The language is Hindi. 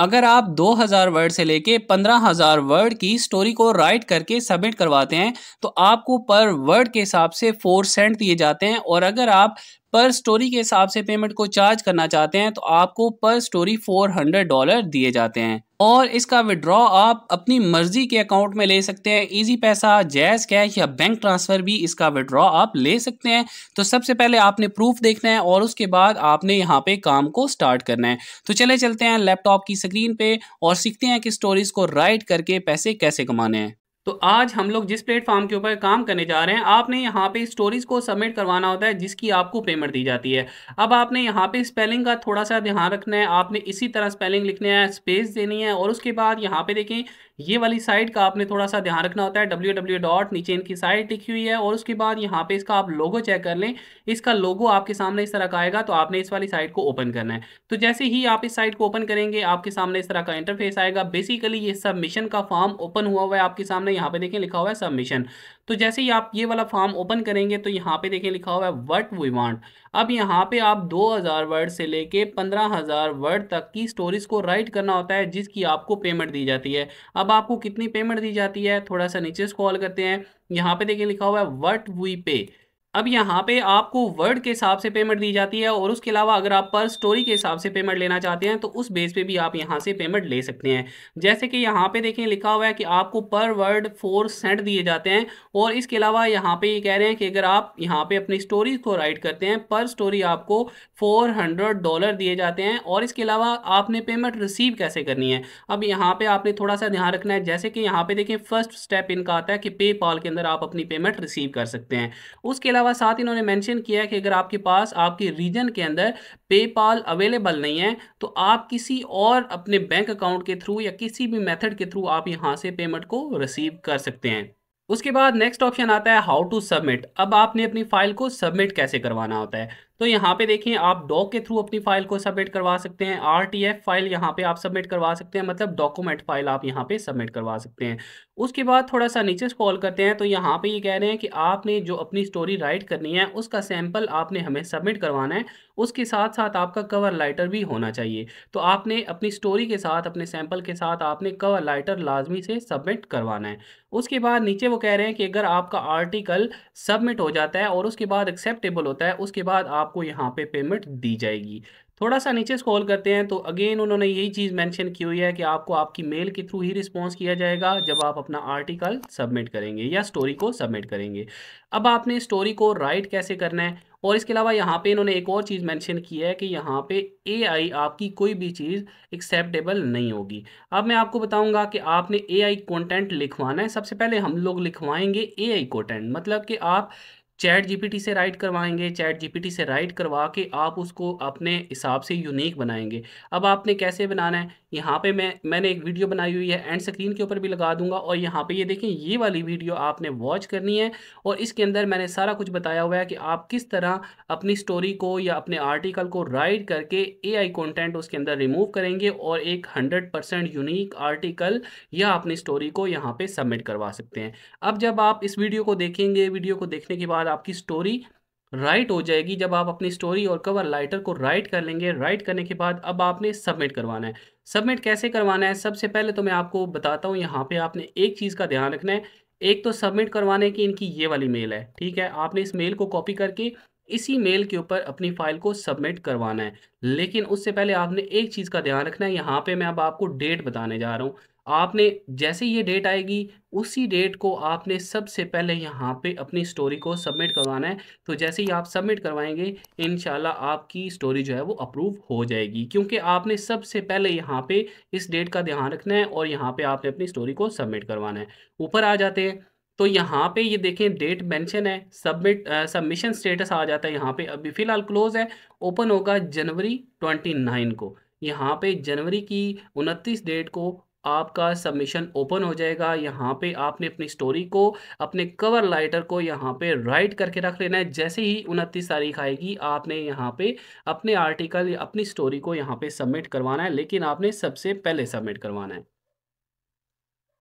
अगर आप 2000 वर्ड से लेके 15000 वर्ड की स्टोरी को राइट करके सबमिट करवाते हैं तो आपको पर वर्ड के हिसाब से 4 सेंट दिए जाते हैं और अगर आप पर स्टोरी के हिसाब से पेमेंट को चार्ज करना चाहते हैं तो आपको पर स्टोरी फोर हंड्रेड डॉलर दिए जाते हैं और इसका विड्रॉ आप अपनी मर्जी के अकाउंट में ले सकते हैं इजी पैसा जैज कैश या बैंक ट्रांसफ़र भी इसका विड्रॉ आप ले सकते हैं तो सबसे पहले आपने प्रूफ देखना है और उसके बाद आपने यहाँ पे काम को स्टार्ट करना है तो चले चलते हैं लैपटॉप की स्क्रीन पे और सीखते हैं कि स्टोरीज़ को राइट करके पैसे कैसे कमाने हैं तो आज हम लोग जिस प्लेटफॉर्म के ऊपर काम करने जा रहे हैं आपने यहाँ पे स्टोरीज को सबमिट करवाना होता है जिसकी आपको पेमेंट दी जाती है अब आपने यहाँ पे स्पेलिंग का थोड़ा सा ध्यान रखना है आपने इसी तरह स्पेलिंग लिखने है स्पेस देनी है और उसके बाद यहाँ पे देखें ये वाली साइट का आपने थोड़ा सा ध्यान रखना होता है डब्ल्यू डब्ल्यू डॉट नीचे इनकी साइट लिखी हुई है और उसके बाद यहाँ पे इसका आप लोगो चेक कर लें इसका लोगो आपके सामने इस तरह का आएगा तो आपने इस वाली साइट को ओपन करना है तो जैसे ही आप इस साइट को ओपन करेंगे आपके सामने इस तरह का इंटरफेस आएगा बेसिकली ये सबमिशन का फॉर्म ओपन हुआ हुआ है आपके सामने यहाँ पे देखें लिखा हुआ है सबमिशन तो जैसे ही आप ये वाला फॉर्म ओपन करेंगे तो यहाँ पे देखें लिखा हुआ है वट वी वांट अब यहाँ पे आप 2000 वर्ड से लेके 15000 वर्ड तक की स्टोरीज को राइट करना होता है जिसकी आपको पेमेंट दी जाती है अब आपको कितनी पेमेंट दी जाती है थोड़ा सा नीचे स्कॉल करते हैं यहाँ पे देखें लिखा हुआ है वट वी पे अब यहाँ पे आपको वर्ड के हिसाब से पेमेंट दी जाती है और उसके अलावा अगर आप पर स्टोरी के हिसाब से पेमेंट लेना चाहते हैं तो उस बेस पे भी आप यहाँ से पेमेंट ले सकते हैं जैसे कि यहाँ पे देखें लिखा हुआ है कि आपको पर वर्ड फोर सेंट दिए जाते हैं और इसके अलावा यहाँ पे ये कह रहे हैं कि अगर आप यहाँ पर अपनी स्टोरी को राइट करते हैं पर स्टोरी आपको फोर हंड्रेड डॉलर दिए जाते हैं और इसके अलावा आपने पेमेंट रिसीव कैसे करनी है अब यहाँ पर आपने थोड़ा सा ध्यान रखना है जैसे कि यहाँ पे देखें फर्स्ट स्टेप इनका आता है कि पे के अंदर आप अपनी पेमेंट रिसीव कर सकते हैं उसके अलावा अलावा साथ इन्होंने मेंशन किया है कि अगर आपके पास आपके रीजन के अंदर पेपाल अवेलेबल नहीं है तो आप किसी और अपने बैंक अकाउंट के थ्रू या किसी भी मेथड के थ्रू आप यहां से पेमेंट को रिसीव कर सकते हैं उसके बाद नेक्स्ट ऑप्शन आता है हाउ टू सबमिट अब आपने अपनी फाइल को सबमिट कैसे करवाना होता है तो यहाँ पे देखें आप डॉक के थ्रू अपनी फाइल को सबमिट करवा सकते हैं आर फाइल यहाँ पे आप सबमिट करवा सकते हैं मतलब डॉक्यूमेंट फाइल आप यहाँ पे सबमिट करवा सकते हैं उसके बाद थोड़ा सा नीचे स्क्रॉल करते हैं तो यहाँ पे ये यह कह रहे हैं कि आपने जो अपनी स्टोरी राइट करनी है उसका सैम्पल आपने हमें सबमिट करवाना है उसके साथ साथ आपका कवर लाइटर भी होना चाहिए तो आपने अपनी स्टोरी के साथ अपने सैम्पल के साथ आपने कवर लाइटर लाजमी से सबमिट करवाना है उसके बाद नीचे वो कह रहे हैं कि अगर आपका आर्टिकल सबमिट हो जाता है और उसके बाद एक्सेप्टेबल होता है उसके बाद आप आपको यहाँ पे पेमेंट दी जाएगी थोड़ा सा नीचे स्कॉल करते हैं तो अगेन उन्होंने यही चीज़ मेंशन की हुई है कि आपको आपकी मेल के थ्रू ही रिस्पॉन्स किया जाएगा जब आप अपना आर्टिकल सबमिट करेंगे या स्टोरी को सबमिट करेंगे अब आपने स्टोरी को राइट कैसे करना है और इसके अलावा यहाँ पे इन्होंने एक और चीज़ मेंशन की है कि यहाँ पे एआई आपकी कोई भी चीज़ एक्सेप्टेबल नहीं होगी अब मैं आपको बताऊंगा कि आपने एआई कंटेंट लिखवाना है सबसे पहले हम लोग लिखवाएंगे एआई कंटेंट मतलब कि आप चैट जीपीटी से राइट करवाएंगे चैट जीपीटी से राइट करवा के आप उसको अपने हिसाब से यूनिक बनाएंगे अब आपने कैसे बनाना है यहाँ पे मैं मैंने एक वीडियो बनाई हुई है एंड स्क्रीन के ऊपर भी लगा दूंगा और यहाँ पे ये देखें ये वाली वीडियो आपने वॉच करनी है और इसके अंदर मैंने सारा कुछ बताया हुआ है कि आप किस तरह अपनी स्टोरी को या अपने आर्टिकल को राइट करके ए आई कॉन्टेंट उसके अंदर रिमूव करेंगे और एक हंड्रेड परसेंट यूनिक आर्टिकल या अपनी स्टोरी को यहाँ पर सबमिट करवा सकते हैं अब जब आप इस वीडियो को देखेंगे वीडियो को देखने के बाद बाद आपकी स्टोरी राइट हो जाएगी जब आप अपनी स्टोरी और कवर लाइटर को राइट कर लेंगे राइट करने के बाद अब आपने सबमिट करवाना है सबमिट कैसे करवाना है सबसे पहले तो मैं आपको बताता हूँ यहाँ पे आपने एक चीज़ का ध्यान रखना है एक तो सबमिट करवाने की इनकी ये वाली मेल है ठीक है आपने इस मेल को कॉपी करके इसी मेल के ऊपर अपनी फाइल को सबमिट करवाना है लेकिन उससे पहले आपने एक चीज़ का ध्यान रखना है यहाँ पर मैं अब आपको डेट बताने जा रहा हूँ आपने जैसे ये डेट आएगी उसी डेट को आपने सबसे पहले यहाँ पे अपनी स्टोरी को सबमिट करवाना है तो जैसे ही आप सबमिट करवाएंगे इन आपकी स्टोरी जो है वो अप्रूव हो जाएगी क्योंकि आपने सबसे पहले यहाँ पे इस डेट का ध्यान रखना है और यहाँ पे आपने अपनी स्टोरी को सबमिट करवाना है ऊपर आ जाते हैं तो यहाँ पे ये देखें डेट मेंशन है सबमिट सबमिशन स्टेटस आ जाता है यहाँ पे अभी फ़िलहाल क्लोज़ है ओपन होगा जनवरी ट्वेंटी नाइन को यहाँ पे जनवरी की उनतीस डेट को आपका सबमिशन ओपन हो जाएगा यहाँ पे आपने अपनी स्टोरी को अपने कवर लाइटर को यहाँ पे राइट करके रख लेना है जैसे ही उनतीस तारीख आएगी आपने यहाँ पे अपने आर्टिकल या अपनी स्टोरी को यहाँ पे सबमिट करवाना है लेकिन आपने सबसे पहले सबमिट करवाना है